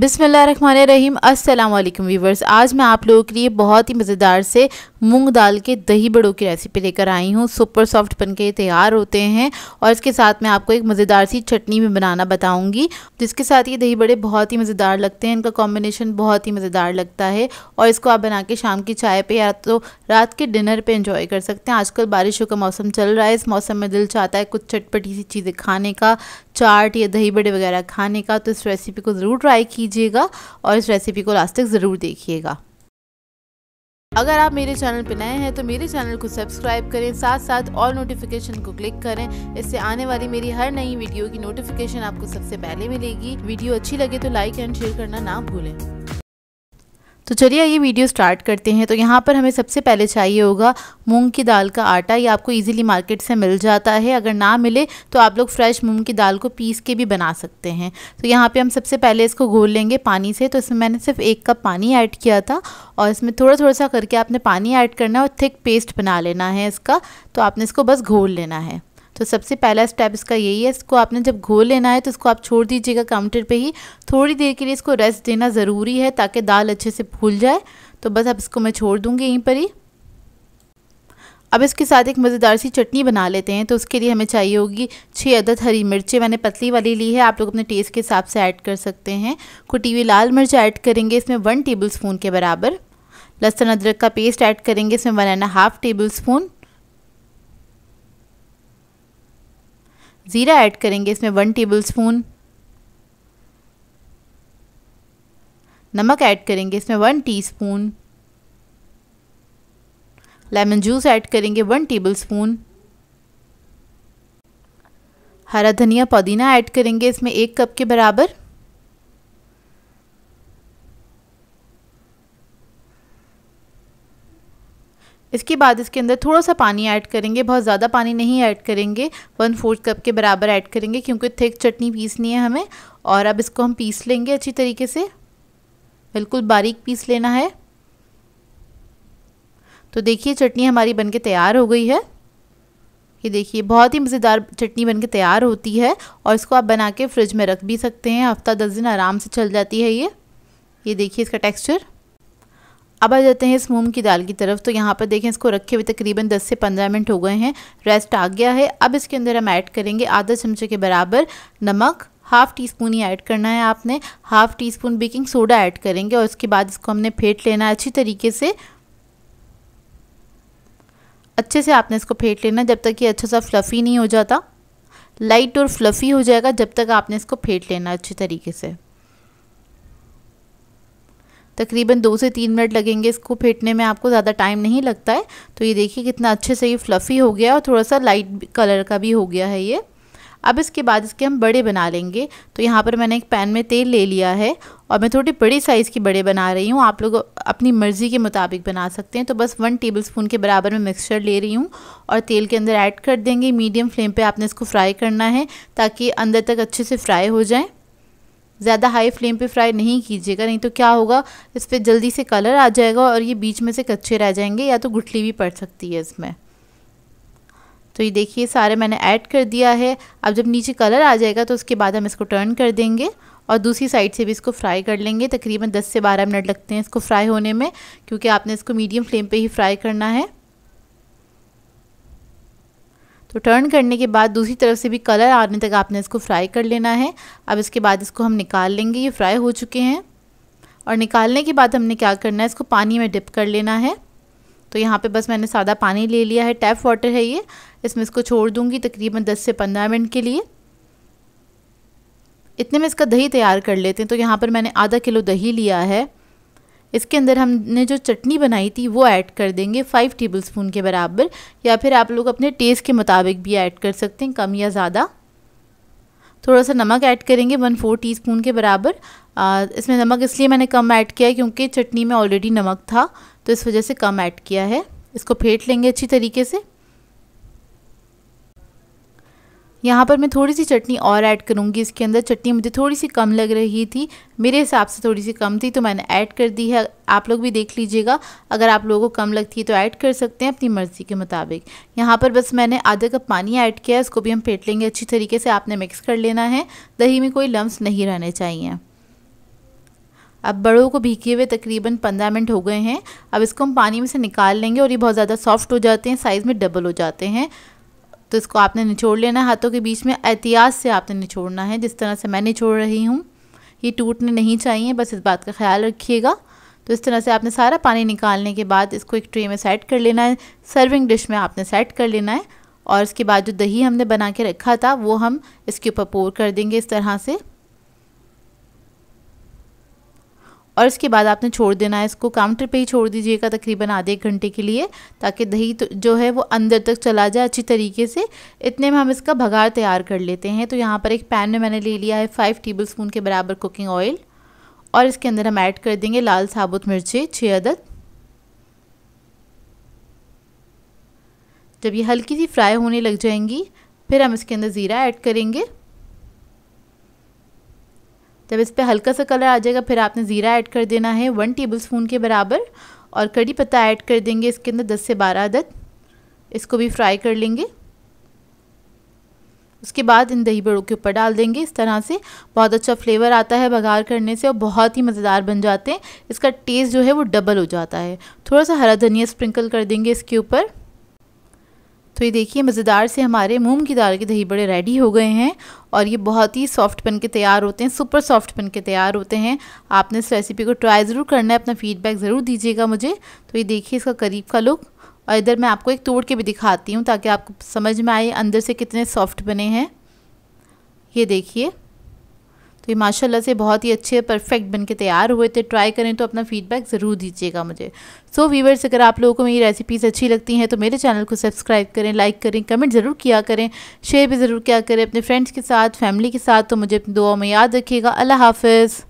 बिसमीम अल्लाम वीवर्स आज मैं आप लोगों के लिए बहुत ही मज़ेदार से मूंग दाल के दही बड़ों की रेसिपी लेकर आई हूँ सुपर सॉफ्ट बन के तैयार होते हैं और इसके साथ मैं आपको एक मज़ेदार सी चटनी भी बनाना बताऊँगी जिसके साथ ये दही बड़े बहुत ही मज़ेदार लगते हैं इनका कॉम्बिनेशन बहुत ही मज़ेदार लगता है और इसको आप बना के शाम की चाय पर या तो रात के डिनर पर इंजॉय कर सकते हैं आजकल बारिशों का मौसम चल रहा है इस मौसम में दिल चाहता है कुछ चटपटी सी चीज़ें खाने का चाट या दही बड़े वगैरह खाने का तो इस रेसिपी को ज़रूर ट्राई कीजिएगा और इस रेसिपी को लास्ट तक ज़रूर देखिएगा अगर आप मेरे चैनल पर नए हैं तो मेरे चैनल को सब्सक्राइब करें साथ साथ ऑल नोटिफिकेशन को क्लिक करें इससे आने वाली मेरी हर नई वीडियो की नोटिफिकेशन आपको सबसे पहले मिलेगी वीडियो अच्छी लगे तो लाइक एंड शेयर करना ना भूलें तो चलिए ये वीडियो स्टार्ट करते हैं तो यहाँ पर हमें सबसे पहले चाहिए होगा मूंग की दाल का आटा ये आपको इजीली मार्केट से मिल जाता है अगर ना मिले तो आप लोग फ्रेश मूंग की दाल को पीस के भी बना सकते हैं तो यहाँ पे हम सबसे पहले इसको घोल लेंगे पानी से तो इसमें मैंने सिर्फ एक कप पानी ऐड किया था और इसमें थोड़ा थोड़ा सा करके आपने पानी ऐड करना है और थिक पेस्ट बना लेना है इसका तो आपने इसको बस घोल लेना है तो सबसे पहला स्टेप इसका यही है इसको आपने जब घोल लेना है तो इसको आप छोड़ दीजिएगा काउंटर पे ही थोड़ी देर के लिए इसको रेस्ट देना ज़रूरी है ताकि दाल अच्छे से फूल जाए तो बस अब इसको मैं छोड़ दूँगी यहीं पर ही अब इसके साथ एक मज़ेदार सी चटनी बना लेते हैं तो उसके लिए हमें चाहिए होगी छः अदद हरी मिर्चें मैंने पतली वाली ली है आप लोग अपने टेस्ट के हिसाब से ऐड कर सकते हैं कुटी हुई लाल मिर्च ऐड करेंगे इसमें वन टेबल स्पून के बराबर लहसुन अदरक का पेस्ट ऐड करेंगे इसमें one and half tablespoon ज़ीरा ऐड करेंगे इसमें वन टेबल स्पून नमक ऐड करेंगे इसमें one teaspoon lemon juice add करेंगे वन टेबल स्पून हरा धनिया पुदीना ऐड करेंगे इसमें एक कप के बराबर इसके बाद इसके अंदर थोड़ा सा पानी ऐड करेंगे बहुत ज़्यादा पानी नहीं ऐड करेंगे वन फोर्थ कप के बराबर ऐड करेंगे क्योंकि थिक चटनी पीसनी है हमें और अब इसको हम पीस लेंगे अच्छी तरीके से बिल्कुल बारीक पीस लेना है तो देखिए चटनी हमारी बनके तैयार हो गई है ये देखिए बहुत ही मज़ेदार चटनी बन के तैयार होती है और इसको आप बना के फ्रिज में रख भी सकते हैं हफ्ता दस दिन आराम से चल जाती है ये ये देखिए इसका टेक्सचर अब आ जाते हैं इस मूंग की दाल की तरफ तो यहाँ पर देखें इसको रखे हुए तकरीबन 10 से 15 मिनट हो गए हैं रेस्ट आ गया है अब इसके अंदर हम ऐड करेंगे आधा चमचे के बराबर नमक हाफ़ टी स्पून ही ऐड करना है आपने half teaspoon baking soda add करेंगे और उसके बाद इसको हमने फेंट लेना है अच्छी तरीके से अच्छे से आपने इसको फेंट लेना जब तक ये अच्छा सा फ्लफ़ी नहीं हो जाता लाइट और फ्लफ़ी हो जाएगा जब तक आपने इसको फेंट लेना अच्छी तरीके से तकरीबन दो से तीन मिनट लगेंगे इसको फेंटने में आपको ज़्यादा टाइम नहीं लगता है तो ये देखिए कितना अच्छे से ये फ्लफ़ी हो गया और थोड़ा सा लाइट कलर का भी हो गया है ये अब इसके बाद इसके हम बड़े बना लेंगे तो यहाँ पर मैंने एक पैन में तेल ले लिया है और मैं थोड़ी बड़ी साइज़ की बड़े बना रही हूँ आप लोग अपनी मर्ज़ी के मुताबिक बना सकते हैं तो बस वन टेबल स्पून के बराबर मैं मिक्सचर ले रही हूँ और तेल के अंदर ऐड कर देंगे मीडियम फ्लेम पे आपने इसको फ्राई करना है ताकि अंदर तक अच्छे से फ्राई हो जाएँ ज़्यादा हाई फ्लेम पे फ्राई नहीं कीजिएगा नहीं तो क्या होगा इस पर जल्दी से कलर आ जाएगा और ये बीच में से कच्चे रह जाएंगे या तो गुठली भी पड़ सकती है इसमें तो ये देखिए सारे मैंने ऐड कर दिया है अब जब नीचे कलर आ जाएगा तो उसके बाद हम इसको टर्न कर देंगे और दूसरी साइड से भी इसको फ्राई कर लेंगे तकरीबन 10 से 12 मिनट लगते हैं इसको फ्राई होने में क्योंकि आपने इसको मीडियम फ्लेम पे ही फ्राई करना है तो टर्न करने के बाद दूसरी तरफ से भी कलर आने तक आपने इसको फ्राई कर लेना है अब इसके बाद इसको हम निकाल लेंगे ये फ्राई हो चुके हैं और निकालने के बाद हमने क्या करना है इसको पानी में डिप कर लेना है तो यहाँ पे बस मैंने सादा पानी ले लिया है टैप वाटर है ये इसमें इसको छोड़ दूँगी तकरीबन दस से पंद्रह मिनट के लिए इतने में इसका दही तैयार कर लेते हैं तो यहाँ पर मैंने आधा किलो दही लिया है इसके अंदर हमने जो चटनी बनाई थी वो ऐड कर देंगे फ़ाइव टेबलस्पून के बराबर या फिर आप लोग अपने टेस्ट के मुताबिक भी ऐड कर सकते हैं कम या ज़्यादा थोड़ा सा नमक ऐड करेंगे वन फोर टी के बराबर आ, इसमें नमक इसलिए मैंने कम ऐड किया है क्योंकि चटनी में ऑलरेडी नमक था तो इस वजह से कम ऐड किया है इसको फेंट लेंगे अच्छी तरीके से यहाँ पर मैं थोड़ी सी चटनी और ऐड करूँगी इसके अंदर चटनी मुझे थोड़ी सी कम लग रही थी मेरे हिसाब से थोड़ी सी कम थी तो मैंने ऐड कर दी है आप लोग भी देख लीजिएगा अगर आप लोगों को कम लगती है तो ऐड कर सकते हैं अपनी मर्ज़ी के मुताबिक यहाँ पर बस मैंने आधा कप पानी ऐड किया है इसको भी हम फेंट लेंगे अच्छी तरीके से आपने मिक्स कर लेना है दही में कोई लम्स नहीं रहने चाहिए अब बड़ों को भीगे हुए तकरीबन पंद्रह मिनट हो गए हैं अब इसको हम पानी में से निकाल लेंगे और ये बहुत ज़्यादा सॉफ्ट हो जाते हैं साइज़ में डबल हो जाते हैं तो इसको आपने निचोड़ लेना है हाथों के बीच में एहतियात से आपने निचोड़ना है जिस तरह से मैं निचोड़ रही हूँ ये टूटने नहीं चाहिए बस इस बात का ख्याल रखिएगा तो इस तरह से आपने सारा पानी निकालने के बाद इसको एक ट्रे में सेट कर लेना है सर्विंग डिश में आपने सेट कर लेना है और इसके बाद जो दही हमने बना के रखा था वो हम इसके ऊपर पोर कर देंगे इस तरह से और इसके बाद आपने छोड़ देना है इसको काउंटर पे ही छोड़ दीजिएगा तकरीबन आधे एक घंटे के लिए ताकि दही तो जो है वो अंदर तक चला जाए अच्छी तरीके से इतने में हम इसका भगार तैयार कर लेते हैं तो यहाँ पर एक पैन में मैंने ले लिया है फाइव टेबल स्पून के बराबर कुकिंग ऑयल और इसके अंदर हम ऐड कर देंगे लाल साबुत मिर्चें छः अदद जब ये हल्की सी फ्राई होने लग जाएंगी फिर हम इसके अंदर ज़ीरा ऐड करेंगे जब इस पर हल्का सा कलर आ जाएगा फिर आपने ज़ीरा ऐड कर देना है वन टेबल स्पून के बराबर और कड़ी पत्ता ऐड कर देंगे इसके अंदर दस से बारह अदद इसको भी फ्राई कर लेंगे उसके बाद इन दही बड़ों के ऊपर डाल देंगे इस तरह से बहुत अच्छा फ्लेवर आता है बघार करने से और बहुत ही मज़ेदार बन जाते हैं इसका टेस्ट जो है वो डबल हो जाता है थोड़ा सा हरा धनिया स्प्रिंकल कर देंगे इसके ऊपर तो ये देखिए मज़ेदार से हमारे मूंग की दाल के दही बड़े रेडी हो गए हैं और ये बहुत ही सॉफ्ट बन के तैयार होते हैं सुपर सॉफ्ट बन के तैयार होते हैं आपने इस रेसिपी को ट्राई ज़रूर करना है अपना फीडबैक ज़रूर दीजिएगा मुझे तो ये देखिए इसका करीब का लुक और इधर मैं आपको एक तोड़ के भी दिखाती हूँ ताकि आपको समझ में आए अंदर से कितने सॉफ्ट बने हैं ये देखिए तो ये माशाल्लाह से बहुत ही अच्छे परफेक्ट बन के तैयार हुए थे ट्राई करें तो अपना फीडबैक ज़रूर दीजिएगा मुझे सो so, वीवर्स अगर आप लोगों को मेरी रेसिपीज़ अच्छी लगती हैं तो मेरे चैनल को सब्सक्राइब करें लाइक करें कमेंट ज़रूर किया करें शेयर भी ज़रूर किया करें अपने फ्रेंड्स के साथ फैमिली के साथ तो मुझे अपनी दुआ में याद रखिएगा अल्लाह हाफिज़